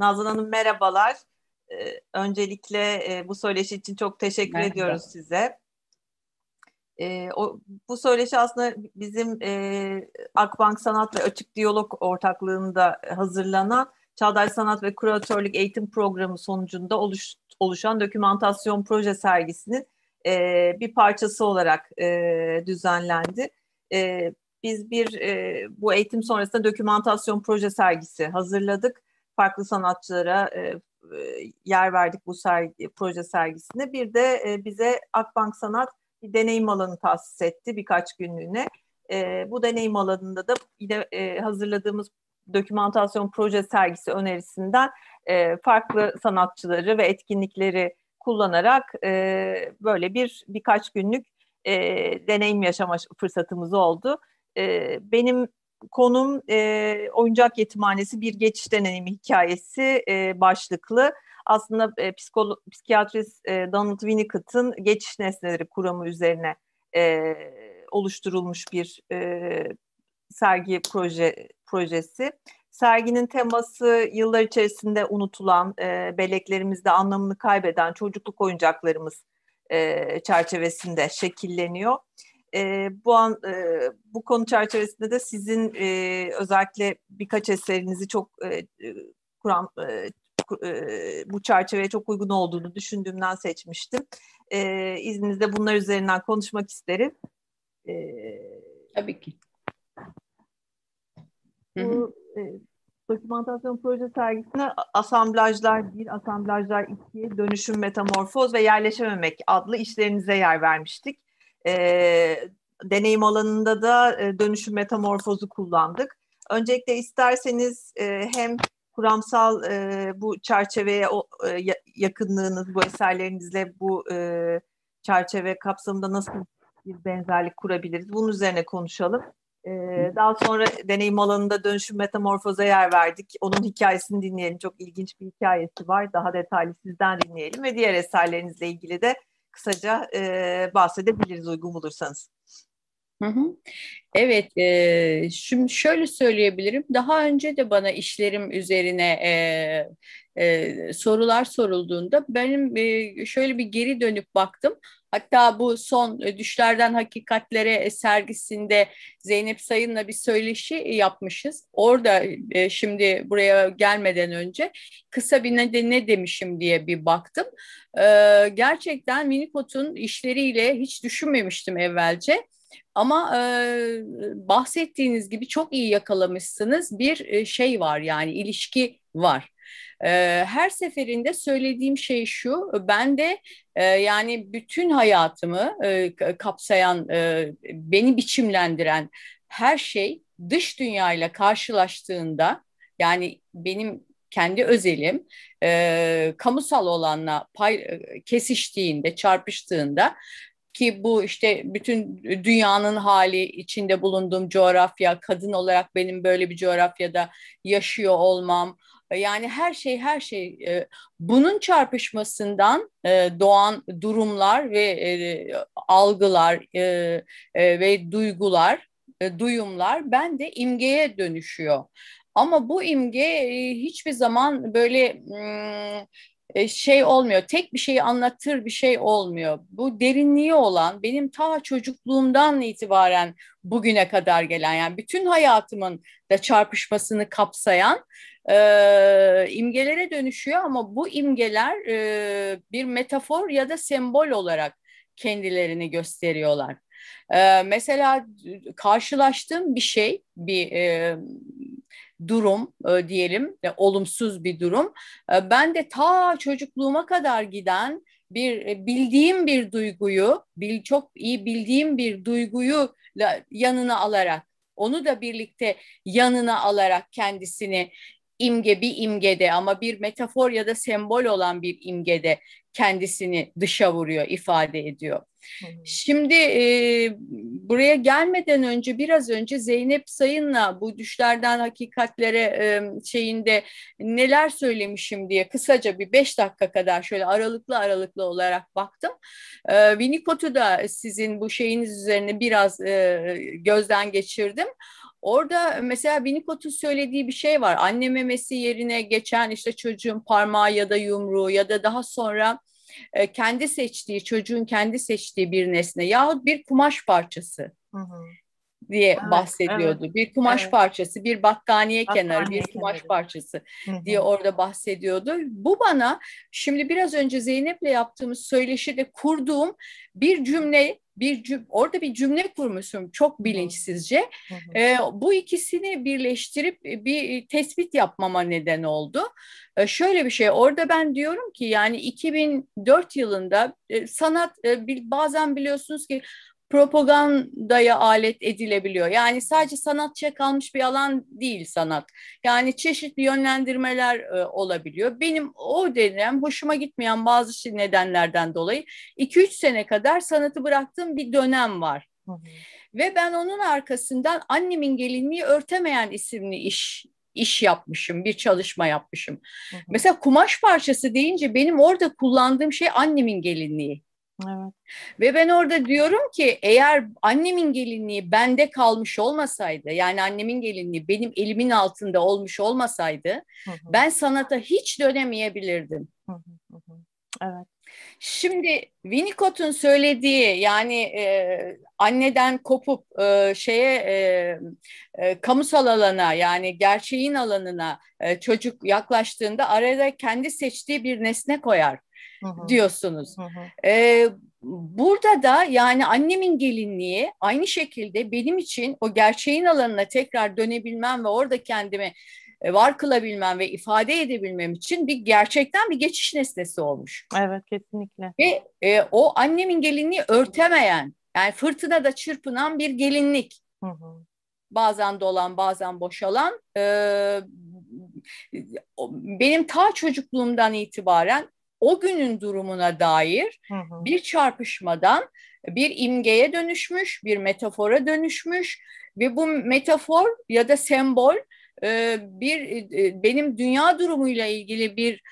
Nazan Hanım merhabalar. Ee, öncelikle e, bu söyleşi için çok teşekkür Merhaba. ediyoruz size. Ee, bu söyleşi aslında bizim e, Akbank Sanat ve Açık Diyalog ortaklığında hazırlanan Çağdaş Sanat ve Kuratörlük Eğitim Programı sonucunda oluş, oluşan dokümantasyon proje sergisinin e, bir parçası olarak düzenlendi. biz bir bu eğitim sonrasında dokümantasyon proje sergisi hazırladık farklı sanatçılara e, e, yer verdik bu sergi, proje sergisinde. Bir de e, bize Akbank Sanat bir deneyim alanı tahsis etti birkaç günlüğüne. E, bu deneyim alanında da yine e, hazırladığımız dokümantasyon proje sergisi önerisinden e, farklı sanatçıları ve etkinlikleri kullanarak e, böyle bir birkaç günlük e, deneyim yaşama fırsatımız oldu. E, benim konum e, oyuncak yetimhanesi bir geçiş deneyimi hikayesi e, başlıklı. Aslında e, psikolo- psikiyatrist e, Donald Winnicott'ın geçiş nesneleri kuramı üzerine e, oluşturulmuş bir e, sergi proje projesi. Serginin teması yıllar içerisinde unutulan, e, belleklerimizde anlamını kaybeden çocukluk oyuncaklarımız e, çerçevesinde şekilleniyor. E, bu an e, bu konu çerçevesinde de sizin e, özellikle birkaç eserinizi çok e, kuram e, bu çerçeveye çok uygun olduğunu düşündüğümden seçmiştim. E, izninizle bunlar üzerinden konuşmak isterim. E, Tabii ki. Bu e, dokümantasyon proje sergisine asamblajlar bir, asamblajlar iki, dönüşüm, metamorfoz ve yerleşememek adlı işlerinize yer vermiştik. E, deneyim alanında da e, dönüşüm metamorfozu kullandık. Öncelikle isterseniz e, hem kuramsal e, bu çerçeveye o, e, yakınlığınız, bu eserlerinizle bu e, çerçeve kapsamında nasıl bir benzerlik kurabiliriz? Bunun üzerine konuşalım. E, daha sonra deneyim alanında dönüşüm metamorfoza yer verdik. Onun hikayesini dinleyelim. Çok ilginç bir hikayesi var. Daha detaylı sizden dinleyelim ve diğer eserlerinizle ilgili de kısaca e, bahsedebiliriz uygun bulursanız. Hı hı. Evet, e, şimdi şöyle söyleyebilirim. Daha önce de bana işlerim üzerine e, e, sorular sorulduğunda benim e, şöyle bir geri dönüp baktım. Hatta bu son Düşlerden Hakikatlere sergisinde Zeynep Sayın'la bir söyleşi yapmışız. Orada e, şimdi buraya gelmeden önce kısa bir ne, ne demişim diye bir baktım. E, gerçekten Winnicott'un işleriyle hiç düşünmemiştim evvelce ama e, bahsettiğiniz gibi çok iyi yakalamışsınız bir e, şey var yani ilişki var. E, her seferinde söylediğim şey şu, ben de e, yani bütün hayatımı e, kapsayan, e, beni biçimlendiren her şey dış dünyayla karşılaştığında yani benim kendi özelim e, kamusal olanla pay, e, kesiştiğinde, çarpıştığında ki bu işte bütün dünyanın hali içinde bulunduğum coğrafya, kadın olarak benim böyle bir coğrafyada yaşıyor olmam, yani her şey her şey e, bunun çarpışmasından e, doğan durumlar ve e, algılar ve duygular, duyumlar bende imgeye dönüşüyor. Ama bu imge hiçbir zaman böyle hmm, e, şey olmuyor. Tek bir şeyi anlatır bir şey olmuyor. Bu derinliği olan benim ta çocukluğumdan itibaren bugüne kadar gelen yani bütün hayatımın da çarpışmasını kapsayan e, imgelere dönüşüyor ama bu imgeler e, bir metafor ya da sembol olarak kendilerini gösteriyorlar. E, mesela karşılaştığım bir şey bir e, durum e, diyelim e, olumsuz bir durum. E, ben de ta çocukluğuma kadar giden bir e, bildiğim bir duyguyu, bil, çok iyi bildiğim bir duyguyu yanına alarak onu da birlikte yanına alarak kendisini imge bir imgede ama bir metafor ya da sembol olan bir imgede kendisini dışa vuruyor, ifade ediyor. Şimdi e, buraya gelmeden önce biraz önce Zeynep Sayın'la bu düşlerden hakikatlere e, şeyinde neler söylemişim diye kısaca bir beş dakika kadar şöyle aralıklı aralıklı olarak baktım. E, Winnicott'u da sizin bu şeyiniz üzerine biraz e, gözden geçirdim. Orada mesela Winnicott'un söylediği bir şey var. Anne memesi yerine geçen işte çocuğun parmağı ya da yumruğu ya da daha sonra e, kendi seçtiği, çocuğun kendi seçtiği bir nesne yahut bir kumaş parçası. Hı hı diye evet, bahsediyordu. Evet, bir kumaş evet. parçası, bir battaniye, battaniye kenarı, bir kumaş kenarı. parçası Hı-hı. diye orada bahsediyordu. Bu bana şimdi biraz önce Zeynep'le yaptığımız söyleşide kurduğum bir cümle bir cüm orada bir cümle kurmuşum çok bilinçsizce. Hı bu ikisini birleştirip bir tespit yapmama neden oldu. E, şöyle bir şey orada ben diyorum ki yani 2004 yılında e, sanat e, bazen biliyorsunuz ki propagandaya alet edilebiliyor. Yani sadece sanatçıya kalmış bir alan değil sanat. Yani çeşitli yönlendirmeler e, olabiliyor. Benim o dönem hoşuma gitmeyen bazı nedenlerden dolayı 2-3 sene kadar sanatı bıraktığım bir dönem var. Ve ben onun arkasından annemin gelinliği örtemeyen isimli iş iş yapmışım, bir çalışma yapmışım. Hı hı. Mesela kumaş parçası deyince benim orada kullandığım şey annemin gelinliği. Ve ben orada diyorum ki eğer annemin gelinliği bende kalmış olmasaydı yani annemin gelinliği benim elimin altında olmuş olmasaydı hı hı. ben sanata hiç dönemeyebilirdim. Hı hı hı. Evet. Şimdi Winnicott'un söylediği yani e, anneden kopup e, şeye e, e, kamusal alana yani gerçeğin alanına e, çocuk yaklaştığında arada kendi seçtiği bir nesne koyar. Hı-hı. diyorsunuz. Hı-hı. Ee, burada da yani annemin gelinliği aynı şekilde benim için o gerçeğin alanına tekrar dönebilmem ve orada kendimi e, var kılabilmem ve ifade edebilmem için bir gerçekten bir geçiş nesnesi olmuş. Evet kesinlikle. Ve e, o annemin gelinliği örtemeyen yani fırtına da çırpınan bir gelinlik. Hı hı. Bazen dolan bazen boşalan. E, benim ta çocukluğumdan itibaren o günün durumuna dair hı hı. bir çarpışmadan bir imgeye dönüşmüş, bir metafora dönüşmüş ve bu metafor ya da sembol e, bir e, e, benim dünya durumuyla ilgili bir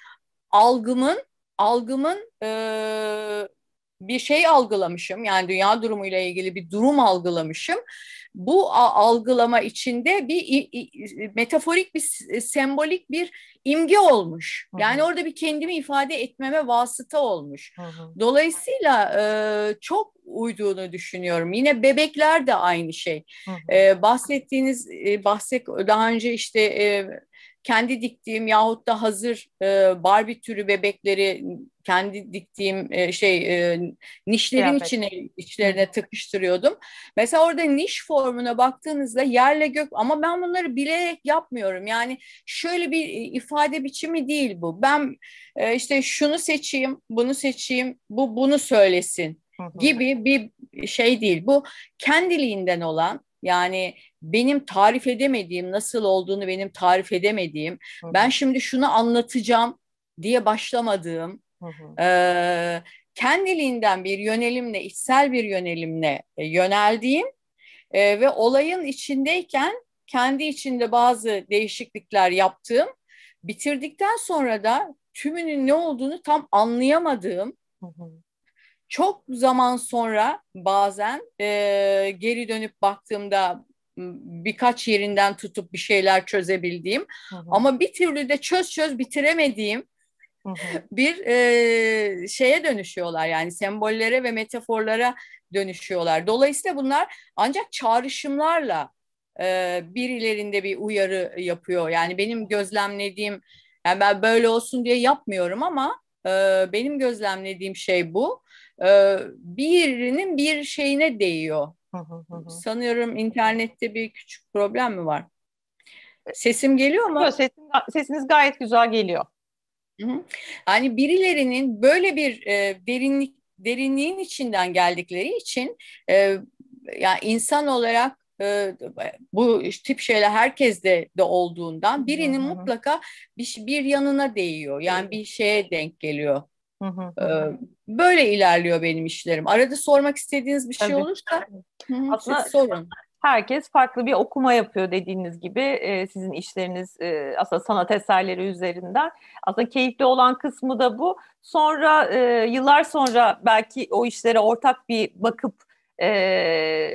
algımın algımın bir şey algılamışım. Yani dünya durumuyla ilgili bir durum algılamışım. Bu algılama içinde bir metaforik bir sembolik bir imge olmuş. Yani orada bir kendimi ifade etmeme vasıta olmuş. Dolayısıyla e, çok uyduğunu düşünüyorum. Yine bebekler de aynı şey. E, bahsettiğiniz e, bahset daha önce işte kendi diktiğim yahut da hazır e, Barbie türü bebekleri kendi diktiğim e, şey e, nişlerin içine içlerine tıkıştırıyordum. Mesela orada niş formuna baktığınızda yerle gök ama ben bunları bilerek yapmıyorum. Yani şöyle bir e, ifade biçimi değil bu. Ben e, işte şunu seçeyim, bunu seçeyim, bu bunu söylesin gibi bir şey değil. Bu kendiliğinden olan yani benim tarif edemediğim, nasıl olduğunu benim tarif edemediğim, Hı-hı. ben şimdi şunu anlatacağım diye başlamadığım, Hı-hı. e, kendiliğinden bir yönelimle, içsel bir yönelimle e, yöneldiğim e, ve olayın içindeyken kendi içinde bazı değişiklikler yaptığım, bitirdikten sonra da tümünün ne olduğunu tam anlayamadığım, hı hı çok zaman sonra bazen e, geri dönüp baktığımda birkaç yerinden tutup bir şeyler çözebildiğim hı hı. ama bir türlü de çöz çöz bitiremediğim bir e, şeye dönüşüyorlar yani sembollere ve metaforlara dönüşüyorlar. Dolayısıyla bunlar ancak çağrışımlarla e, birilerinde bir uyarı yapıyor. Yani benim gözlemlediğim yani ben böyle olsun diye yapmıyorum ama e, benim gözlemlediğim şey bu. Ee, birinin bir şeyine değiyor. Sanıyorum internette bir küçük problem mi var? Sesim geliyor mu? Sesim, sesiniz gayet güzel geliyor. Yani birilerinin böyle bir e, derinlik derinliğin içinden geldikleri için e, yani insan olarak e, bu tip şeyler herkeste de olduğundan birinin mutlaka bir, bir yanına değiyor. Yani bir şeye denk geliyor böyle ilerliyor benim işlerim. Arada sormak istediğiniz bir şey olursa aslında sorun. Herkes farklı bir okuma yapıyor dediğiniz gibi e, sizin işleriniz e, aslında sanat eserleri üzerinden. Aslında keyifli olan kısmı da bu. Sonra e, yıllar sonra belki o işlere ortak bir bakıp e,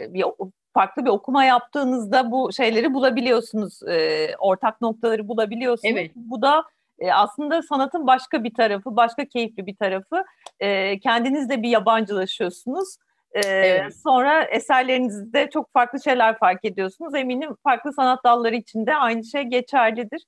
bir farklı bir okuma yaptığınızda bu şeyleri bulabiliyorsunuz. E, ortak noktaları bulabiliyorsunuz. Evet. Bu da e, aslında sanatın başka bir tarafı, başka keyifli bir tarafı. E, kendiniz de bir yabancılaşıyorsunuz. Ee, evet. Sonra eserlerinizde çok farklı şeyler fark ediyorsunuz. Eminim farklı sanat dalları için de aynı şey geçerlidir.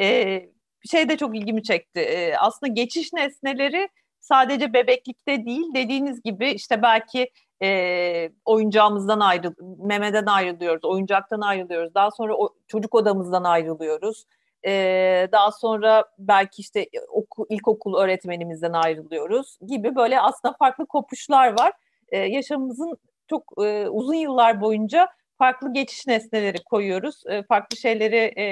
Ee, şey de çok ilgimi çekti. Ee, aslında geçiş nesneleri sadece bebeklikte değil dediğiniz gibi işte belki e, oyuncağımızdan ayrıl, memeden ayrılıyoruz, oyuncaktan ayrılıyoruz. Daha sonra o, çocuk odamızdan ayrılıyoruz e, daha sonra belki işte e, oku, ilkokul öğretmenimizden ayrılıyoruz gibi böyle aslında farklı kopuşlar var. E, yaşamımızın çok e, uzun yıllar boyunca farklı geçiş nesneleri koyuyoruz. E, farklı şeyleri e,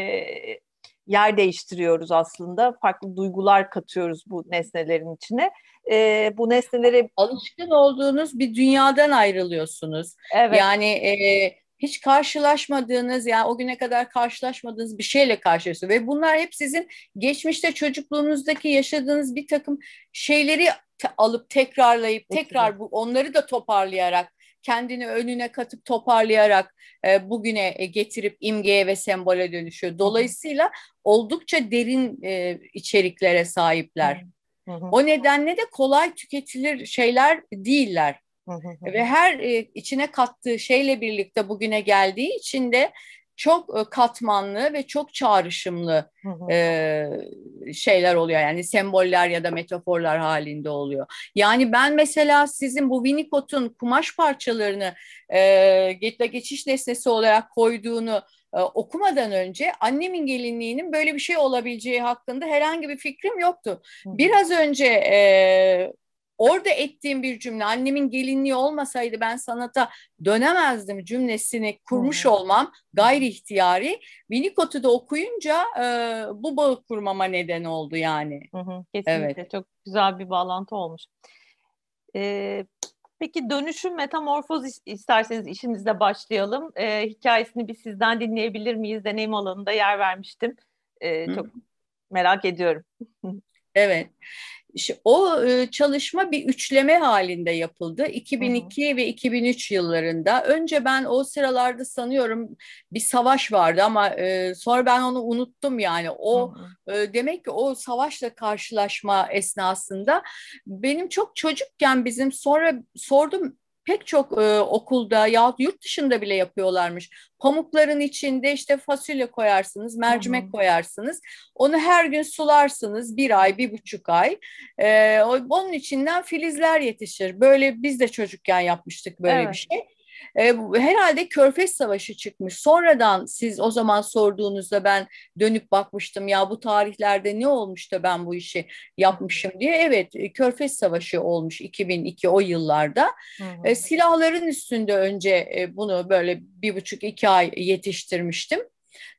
yer değiştiriyoruz aslında. Farklı duygular katıyoruz bu nesnelerin içine. E, bu nesnelere alışkın olduğunuz bir dünyadan ayrılıyorsunuz. Evet. Yani e, hiç karşılaşmadığınız yani o güne kadar karşılaşmadığınız bir şeyle karşılaşıyorsunuz. Ve bunlar hep sizin geçmişte çocukluğunuzdaki yaşadığınız bir takım şeyleri alıp tekrarlayıp tekrar bu onları da toparlayarak kendini önüne katıp toparlayarak e, bugüne e, getirip imgeye ve sembole dönüşüyor. Dolayısıyla oldukça derin e, içeriklere sahipler. O nedenle de kolay tüketilir şeyler değiller. Ve her e, içine kattığı şeyle birlikte bugüne geldiği için de çok e, katmanlı ve çok çağrışımlı e, şeyler oluyor. Yani semboller ya da metaforlar halinde oluyor. Yani ben mesela sizin bu Winnicott'un kumaş parçalarını e, geçiş nesnesi olarak koyduğunu okumadan önce annemin gelinliğinin böyle bir şey olabileceği hakkında herhangi bir fikrim yoktu. Biraz önce orada ettiğim bir cümle annemin gelinliği olmasaydı ben sanata dönemezdim cümlesini kurmuş hmm. olmam gayri ihtiyari Winnicott'u da okuyunca e, bu bağı kurmama neden oldu yani. Hı hı, kesinlikle evet. çok güzel bir bağlantı olmuş. Ee, Peki dönüşüm metamorfoz isterseniz işinizle başlayalım. ee, hikayesini bir sizden dinleyebilir miyiz? Deneyim alanında yer vermiştim. ee, çok merak ediyorum. evet. O e, çalışma bir üçleme halinde yapıldı. 2002 hı ve 2003 yıllarında. Önce ben o sıralarda sanıyorum bir savaş vardı ama e, sonra ben onu unuttum yani. O hı e, demek ki o savaşla karşılaşma esnasında benim çok çocukken bizim sonra sordum pek çok e, okulda ya yurt dışında bile yapıyorlarmış. Pamukların içinde işte fasulye koyarsınız, mercimek hı koyarsınız. Onu her gün sularsınız bir ay, bir buçuk ay. E, onun içinden filizler yetişir. Böyle biz de çocukken yapmıştık böyle evet. bir şey e, herhalde Körfez Savaşı çıkmış. Sonradan siz o zaman sorduğunuzda ben dönüp bakmıştım ya bu tarihlerde ne olmuş da ben bu işi yapmışım diye. Evet e, Körfez Savaşı olmuş 2002 o yıllarda. Hı hı. E, silahların üstünde önce bunu böyle bir buçuk iki ay yetiştirmiştim.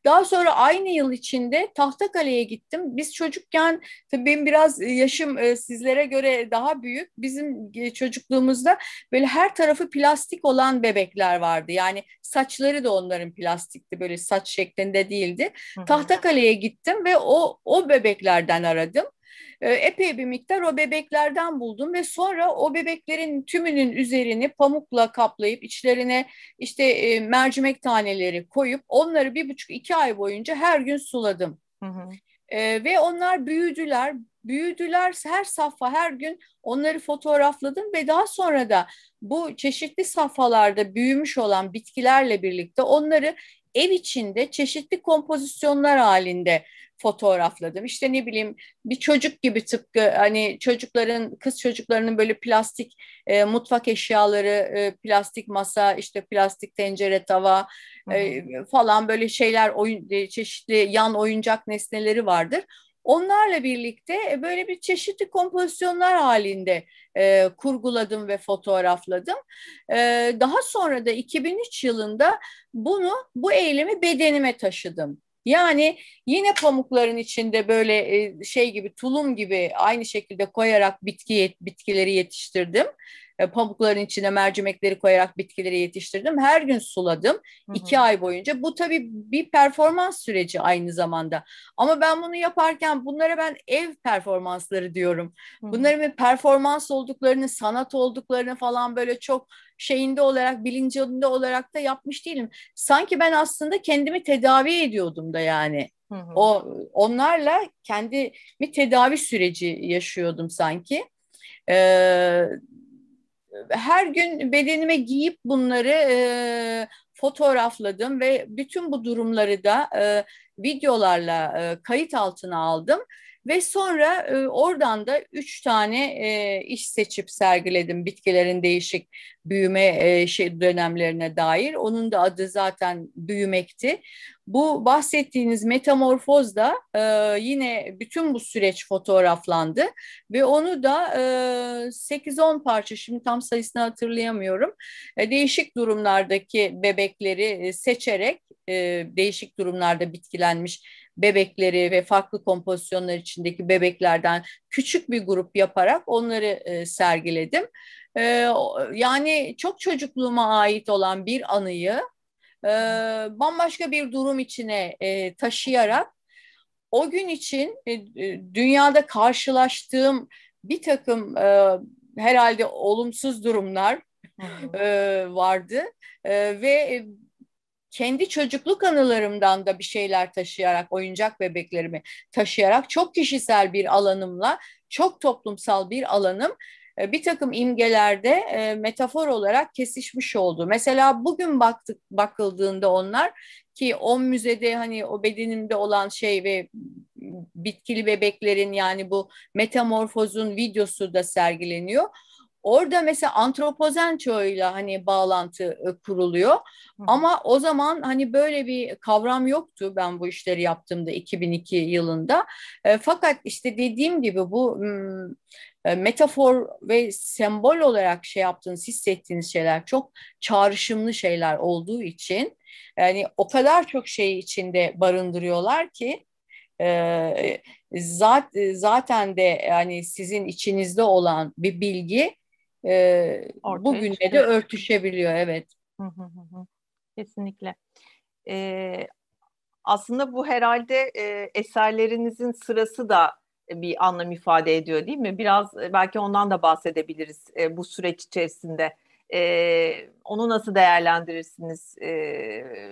Daha sonra aynı yıl içinde Tahtakale'ye gittim. Biz çocukken tabii benim biraz yaşım e, sizlere göre daha büyük. Bizim e, çocukluğumuzda böyle her tarafı plastik olan bebekler vardı. Yani saçları da onların plastikti böyle saç şeklinde değildi. Tahtakale'ye gittim ve o o bebeklerden aradım. Ee, epey bir miktar o bebeklerden buldum ve sonra o bebeklerin tümünün üzerini pamukla kaplayıp içlerine işte e, mercimek taneleri koyup onları bir buçuk iki ay boyunca her gün suladım. Hı hı. E, ve onlar büyüdüler, büyüdüler her safha her gün onları fotoğrafladım ve daha sonra da bu çeşitli safhalarda büyümüş olan bitkilerle birlikte onları ev içinde çeşitli kompozisyonlar halinde fotoğrafladım. İşte ne bileyim bir çocuk gibi tıpkı hani çocukların kız çocuklarının böyle plastik e, mutfak eşyaları, e, plastik masa, işte plastik tencere, tava e, falan böyle şeyler oyun e, çeşitli yan oyuncak nesneleri vardır. Onlarla birlikte e, böyle bir çeşitli kompozisyonlar halinde e, kurguladım ve fotoğrafladım. E, daha sonra da 2003 yılında bunu bu eylemi bedenime taşıdım. Yani yine pamukların içinde böyle e, şey gibi tulum gibi aynı şekilde koyarak bitki bitkileri yetiştirdim. E, pamukların içine mercimekleri koyarak bitkileri yetiştirdim. Her gün suladım Hı-hı. iki ay boyunca. Bu tabii bir performans süreci aynı zamanda. Ama ben bunu yaparken bunlara ben ev performansları diyorum. Bunların bir performans olduklarını, sanat olduklarını falan böyle çok şeyinde olarak bilincinde olarak da yapmış değilim. Sanki ben aslında kendimi tedavi ediyordum da yani. Hı hı. O onlarla kendimi tedavi süreci yaşıyordum sanki. Ee, her gün bedenime giyip bunları e, fotoğrafladım ve bütün bu durumları da e, videolarla e, kayıt altına aldım ve sonra e, oradan da üç tane e, iş seçip sergiledim bitkilerin değişik büyüme e, şey dönemlerine dair. Onun da adı zaten büyümekti. Bu bahsettiğiniz metamorfoz da e, yine bütün bu süreç fotoğraflandı ve onu da e, 8-10 parça şimdi tam sayısını hatırlayamıyorum. E, değişik durumlardaki bebekleri e, seçerek e, değişik durumlarda bitkiler etkilenmiş bebekleri ve farklı kompozisyonlar içindeki bebeklerden küçük bir grup yaparak onları e, sergiledim. E, yani çok çocukluğuma ait olan bir anıyı e, bambaşka bir durum içine e, taşıyarak o gün için e, e dünyada karşılaştığım bir takım e, herhalde olumsuz durumlar e, vardı e, ve kendi çocukluk anılarımdan da bir şeyler taşıyarak, oyuncak bebeklerimi taşıyarak çok kişisel bir alanımla, çok toplumsal bir alanım e, bir takım imgelerde e, metafor olarak kesişmiş oldu. Mesela bugün baktık bakıldığında onlar ki o müzede hani o bedenimde olan şey ve bitkili bebeklerin yani bu metamorfozun videosu da sergileniyor. Orada mesela antropozen çağıyla hani bağlantı e, kuruluyor. Ama o zaman hani böyle bir kavram yoktu ben bu işleri yaptığımda 2002 yılında. E, fakat işte dediğim gibi bu hmm, e, metafor ve sembol olarak şey yaptığınız, hissettiğiniz şeyler çok çağrışımlı şeyler olduğu için yani o kadar çok şey içinde barındırıyorlar ki zat, zaten de yani sizin içinizde olan bir bilgi e, Ortaya bugünle de örtüşebiliyor. Evet. Kesinlikle. Ee, aslında bu herhalde e, eserlerinizin sırası da bir anlam ifade ediyor değil mi? Biraz e, belki ondan da bahsedebiliriz e, bu süreç içerisinde. E, onu nasıl değerlendirirsiniz? E,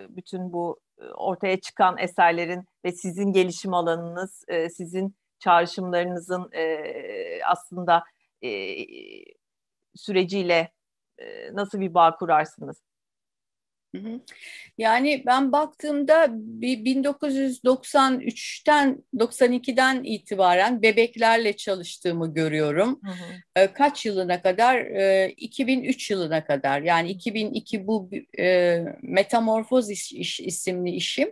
bütün bu e, ortaya çıkan eserlerin ve sizin gelişim alanınız, e, sizin çağrışımlarınızın e, aslında e, süreciyle e, nasıl bir bağ kurarsınız? Yani ben baktığımda 1993'ten 92'den itibaren bebeklerle çalıştığımı görüyorum. Hı hı. E, kaç yılına kadar? 2003 e, yılına kadar. Yani 2002 bu Metamorfoz isimli işim.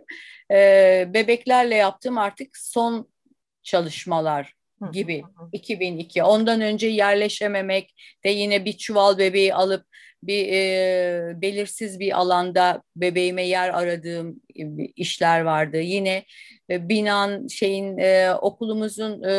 Bebeklerle yaptığım artık son çalışmalar gibi 2002. Ondan önce yerleşememek ve yine bir çuval bebeği alıp bir e, belirsiz bir alanda bebeğime yer aradığım e, işler vardı. Yine e, binan şeyin e, okulumuzun e,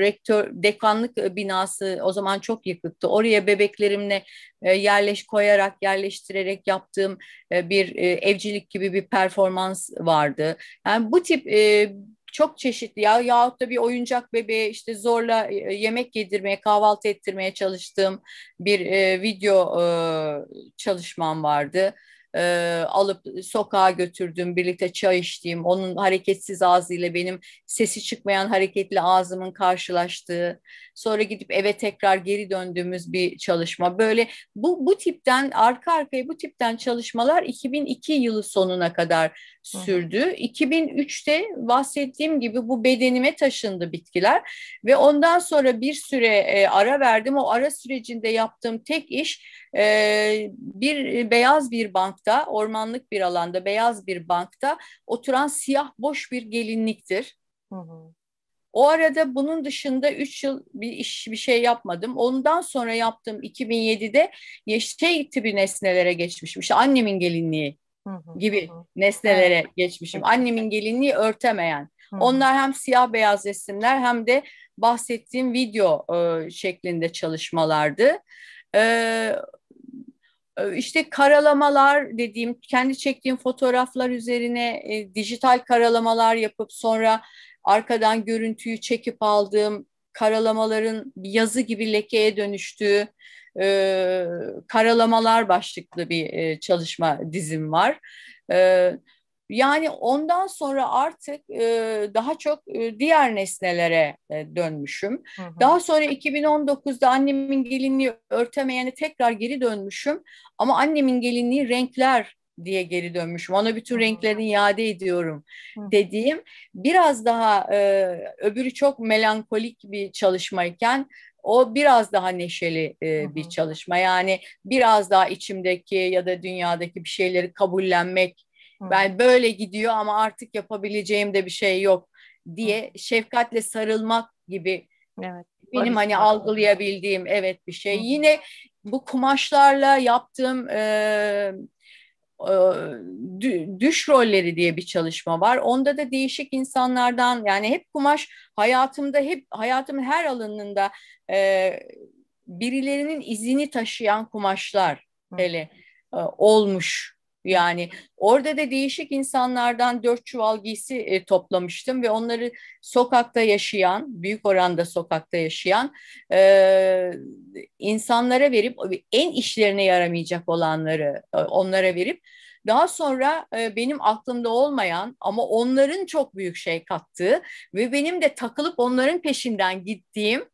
rektör dekanlık e, binası o zaman çok yıkıktı. Oraya bebeklerimle e, yerleş koyarak yerleştirerek yaptığım e, bir e, evcilik gibi bir performans vardı. Yani bu tip e, çok çeşitli ya yahut da bir oyuncak bebeğe işte zorla e, e, yemek yedirmeye, kahvaltı ettirmeye çalıştığım bir e, video e, çalışmam vardı e, alıp sokağa götürdüm, birlikte çay içtiğim, onun hareketsiz ağzıyla benim sesi çıkmayan hareketli ağzımın karşılaştığı, sonra gidip eve tekrar geri döndüğümüz bir çalışma. Böyle bu bu tipten arka arkaya bu tipten çalışmalar 2002 yılı sonuna kadar sürdü. Hı. 2003'te bahsettiğim gibi bu bedenime taşındı bitkiler ve ondan sonra bir süre e, ara verdim. O ara sürecinde yaptığım tek iş e, bir beyaz bir bank bankta, ormanlık bir alanda, beyaz bir bankta oturan siyah boş bir gelinliktir. Hı hı. O arada bunun dışında 3 yıl bir iş bir şey yapmadım. Ondan sonra yaptım 2007'de şey tipi nesnelere geçmişim. İşte annemin gelinliği gibi nesnelere evet. geçmişim. Annemin gelinliği örtemeyen. Onlar hem siyah beyaz resimler hem de bahsettiğim video e, şeklinde çalışmalardı. E, ee, işte karalamalar dediğim, kendi çektiğim fotoğraflar üzerine e, dijital karalamalar yapıp sonra arkadan görüntüyü çekip aldığım karalamaların yazı gibi lekeye dönüştüğü e, karalamalar başlıklı bir e, çalışma dizim var. E, yani ondan sonra artık e, daha çok e, diğer nesnelere e, dönmüşüm. Hı hı. Daha sonra 2019'da annemin gelinliği örtemeyene tekrar geri dönmüşüm. Ama annemin gelinliği renkler diye geri dönmüşüm. Ona bütün renklerini iade ediyorum dediğim biraz daha e, öbürü çok melankolik bir çalışmayken o biraz daha neşeli e, bir çalışma. Yani biraz daha içimdeki ya da dünyadaki bir şeyleri kabullenmek ben böyle gidiyor ama artık yapabileceğim de bir şey yok diye şefkatle sarılmak gibi evet, benim barış. hani algılayabildiğim evet bir şey. Hı. Yine bu kumaşlarla yaptığım e, e, düş rolleri diye bir çalışma var. Onda da değişik insanlardan yani hep kumaş hayatımda hep hayatımın her alanında e, birilerinin izini taşıyan kumaşlar hele e, olmuş yani orada da değişik insanlardan dört çuval giysi e, toplamıştım ve onları sokakta yaşayan, büyük oranda sokakta yaşayan e, insanlara verip en işlerine yaramayacak olanları e, onlara verip daha sonra e, benim aklımda olmayan ama onların çok büyük şey kattığı ve benim de takılıp onların peşinden gittiğim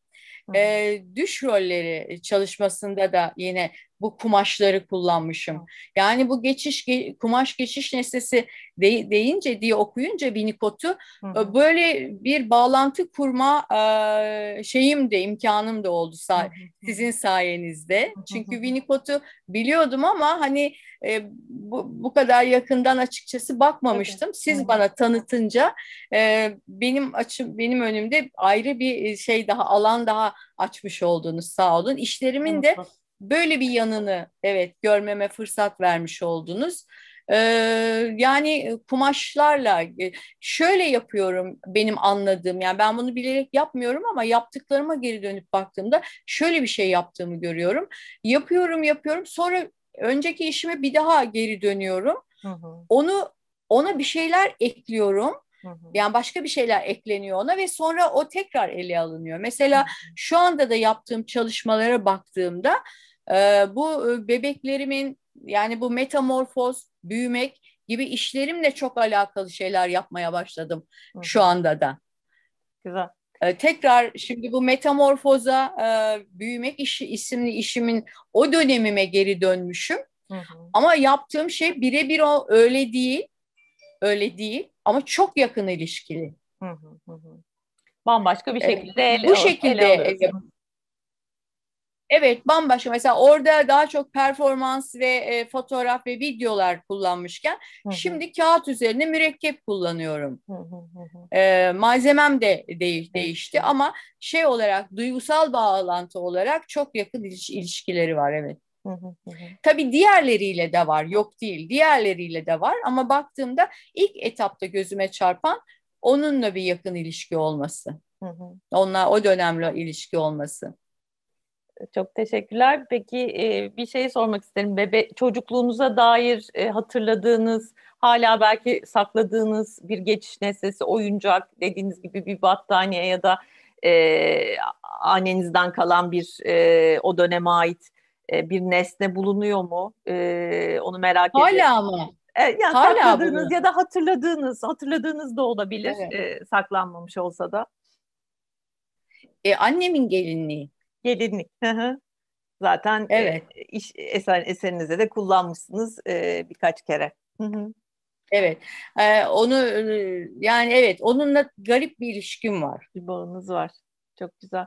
e, düş rolleri çalışmasında da yine bu kumaşları kullanmışım. Yani bu geçiş ge, kumaş geçiş nesnesi de, deyince diye okuyunca Winnicott'u e, böyle bir bağlantı kurma e, şeyim de imkanım da oldu say, sizin sayenizde. Çünkü Winnicott'u biliyordum ama hani e, bu, bu kadar yakından açıkçası bakmamıştım. Evet. Siz evet. bana tanıtınca e, benim açım benim önümde ayrı bir e, şey daha alan daha açmış oldunuz sağ olun. İşlerimin de böyle bir yanını evet görmeme fırsat vermiş oldunuz. Ee, yani e, kumaşlarla e, şöyle yapıyorum benim anladığım yani ben bunu bilerek yapmıyorum ama yaptıklarıma geri dönüp baktığımda şöyle bir şey yaptığımı görüyorum. Yapıyorum yapıyorum sonra önceki işime bir daha geri dönüyorum. Hı hı. Onu ona bir şeyler ekliyorum. Hı hı. Yani başka bir şeyler ekleniyor ona ve sonra o tekrar ele alınıyor. Mesela hı hı. şu anda da yaptığım çalışmalara baktığımda ee, bu e, bebeklerimin yani bu metamorfoz, büyümek gibi işlerimle çok alakalı şeyler yapmaya başladım Hı. şu anda da. Güzel. Ee, tekrar şimdi bu metamorfoza e, büyümek işi isimli işimin o dönemime geri dönmüşüm. Ama yaptığım şey birebir o öyle değil. Öyle değil ama çok yakın ilişkili. Hı hı hı. Bambaşka bir e, şekilde e, ele, bu şekilde ele Evet bambaşka mesela orada daha çok performans ve e, fotoğraf ve videolar kullanmışken hı hı. şimdi kağıt üzerine mürekkep kullanıyorum. Hı hı hı. E, malzemem de değiş, değişti hı. ama şey olarak duygusal bağlantı olarak çok yakın ilişkileri var evet. Hı hı hı. Tabii diğerleriyle de var yok değil diğerleriyle de var ama baktığımda ilk etapta gözüme çarpan onunla bir yakın ilişki olması. Hı hı. Onlar o dönemle ilişki olması. Çok teşekkürler. Peki e, bir şey sormak isterim. Bebe çocukluğunuza dair e, hatırladığınız, hala belki sakladığınız bir geçiş nesnesi, oyuncak dediğiniz gibi bir battaniye ya da e, annenizden kalan bir e, o döneme ait e, bir nesne bulunuyor mu? E, onu merak ediyorum. Hala mı? E, yani hala sakladığınız bunu. ya da hatırladığınız, hatırladığınız da olabilir evet. e, saklanmamış olsa da. E, annemin gelinliği. Gelinlik. Zaten e, evet. e, iş, eser, eserinizde de kullanmışsınız e, birkaç kere. Evet. Ee, onu e, yani evet onunla garip bir ilişkim var. Bir bağınız var. Çok güzel.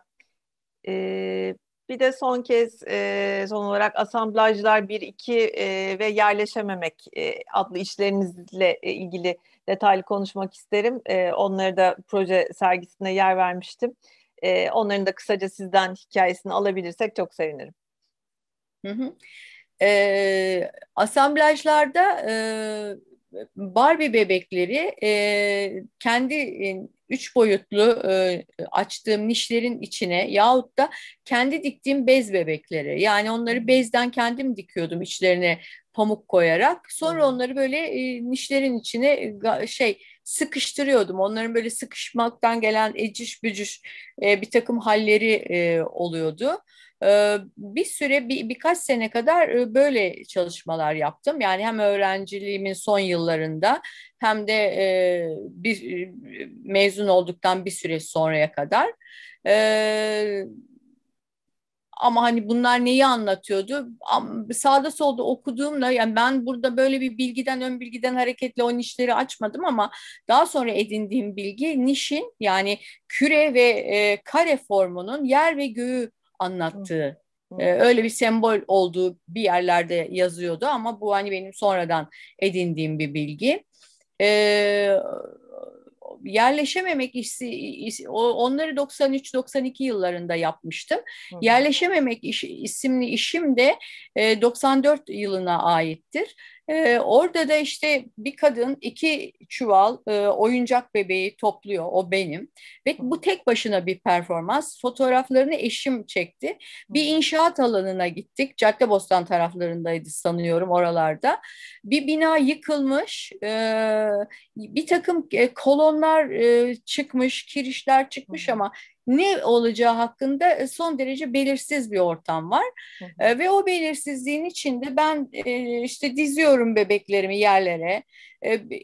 Ee, bir de son kez e, son olarak asamblajlar 1-2 e, ve yerleşememek e, adlı işlerinizle e, ilgili detaylı konuşmak isterim. E, onları da proje sergisine yer vermiştim. E, onların da kısaca sizden hikayesini alabilirsek çok sevinirim. Hı hı. E, asamblajlarda e, Barbie bebekleri e, kendi e, üç boyutlu e, açtığım nişlerin içine yahut da kendi diktiğim bez bebekleri yani onları bezden kendim dikiyordum içlerine pamuk koyarak sonra onları böyle e, nişlerin içine e, şey sıkıştırıyordum. Onların böyle sıkışmaktan gelen eciş bücüş e, bir takım halleri e, oluyordu. E, bir süre bir, birkaç sene kadar e, böyle çalışmalar yaptım. Yani hem öğrenciliğimin son yıllarında hem de e, bir e, mezun olduktan bir süre sonraya kadar. Evet ama hani bunlar neyi anlatıyordu? Sağda solda okuduğumla yani ben burada böyle bir bilgiden ön bilgiden hareketle o nişleri açmadım ama daha sonra edindiğim bilgi nişin yani küre ve e, kare formunun yer ve göğü anlattığı e, öyle bir sembol olduğu bir yerlerde yazıyordu ama bu hani benim sonradan edindiğim bir bilgi. Eee yerleşememek işi onları 93-92 yıllarında yapmıştım. Hı. Yerleşememek iş, isimli işim de e, 94 yılına aittir. E, orada da işte bir kadın iki çuval e, oyuncak bebeği topluyor, o benim. Ve bu tek başına bir performans. Fotoğraflarını eşim çekti. Bir inşaat alanına gittik. Caddebostan taraflarındaydı sanıyorum oralarda. Bir bina yıkılmış, e, bir takım e, kolonlar e, çıkmış, kirişler çıkmış ama ne olacağı hakkında e, son derece belirsiz bir ortam var. Hı. E, ve o belirsizliğin içinde ben e, işte diziyorum bebeklerimi yerlere.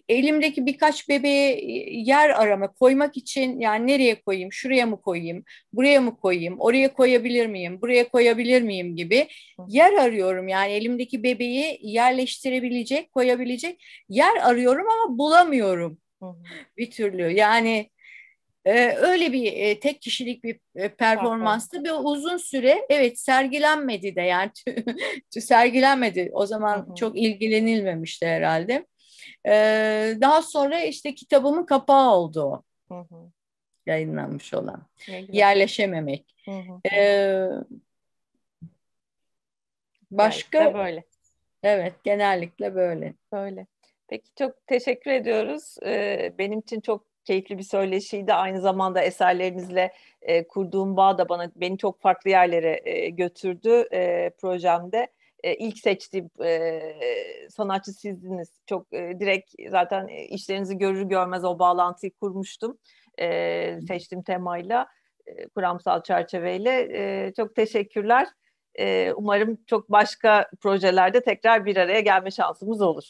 Elimdeki birkaç bebeğe yer arama koymak için yani nereye koyayım, şuraya mı koyayım, buraya mı koyayım, oraya koyabilir miyim, buraya koyabilir miyim gibi yer arıyorum. Yani elimdeki bebeği yerleştirebilecek, koyabilecek yer arıyorum ama bulamıyorum bir türlü. Yani ee, öyle bir e, tek kişilik bir e, performanstı ve uzun süre evet sergilenmedi de yani sergilenmedi. O zaman hı hı. çok ilgilenilmemişti herhalde. Ee, daha sonra işte kitabımın kapağı oldu o. Yayınlanmış olan. Hı hı. Yerleşememek. Hı hı. Ee, başka? Genellikle böyle. Evet genellikle böyle. Böyle. Peki çok teşekkür ediyoruz. Ee, benim için çok keyifli bir söyleşiydi. Aynı zamanda eserlerinizle e, kurduğum bağ da bana beni çok farklı yerlere e, götürdü e, projemde. E, ilk seçtiğim e, sanatçı sizdiniz. Çok e, direkt zaten e, işlerinizi görür görmez o bağlantıyı kurmuştum. E, seçtiğim temayla, e, kuramsal çerçeveyle. E, çok teşekkürler. E, umarım çok başka projelerde tekrar bir araya gelme şansımız olur.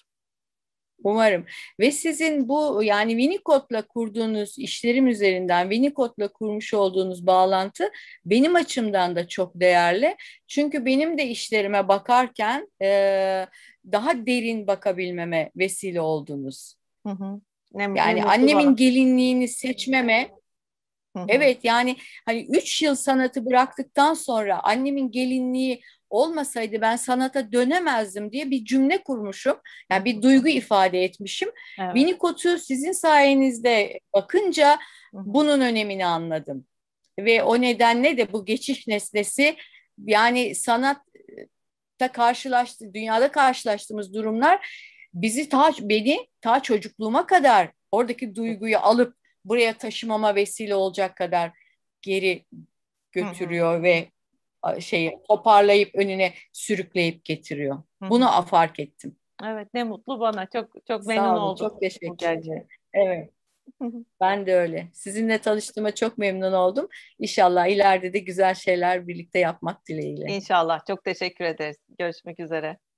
Umarım. Ve sizin bu yani Winnicott'la kurduğunuz işlerim üzerinden Winnicott'la kurmuş olduğunuz bağlantı benim açımdan da çok değerli. Çünkü benim de işlerime bakarken e, daha derin bakabilmeme vesile oldunuz. Hı hı. Ne, yani annemin var. gelinliğini seçmeme Evet yani hani 3 yıl sanatı bıraktıktan sonra annemin gelinliği olmasaydı ben sanata dönemezdim diye bir cümle kurmuşum. Yani bir duygu ifade etmişim. Evet. Winnicott'u sizin sayenizde bakınca bunun önemini anladım. Ve o nedenle de bu geçiş nesnesi yani sanatta karşılaştı, dünyada karşılaştığımız durumlar bizi ta, beni ta çocukluğuma kadar oradaki duyguyu alıp buraya taşımama vesile olacak kadar geri götürüyor Hı-hı. ve şeyi toparlayıp önüne sürükleyip getiriyor. Hı-hı. Bunu fark ettim. Evet ne mutlu bana. Çok çok memnun Sağ olun, oldum. Çok teşekkür ederim. Evet. Ben de öyle. Sizinle tanıştığıma çok memnun oldum. İnşallah ileride de güzel şeyler birlikte yapmak dileğiyle. İnşallah. Çok teşekkür ederiz. Görüşmek üzere.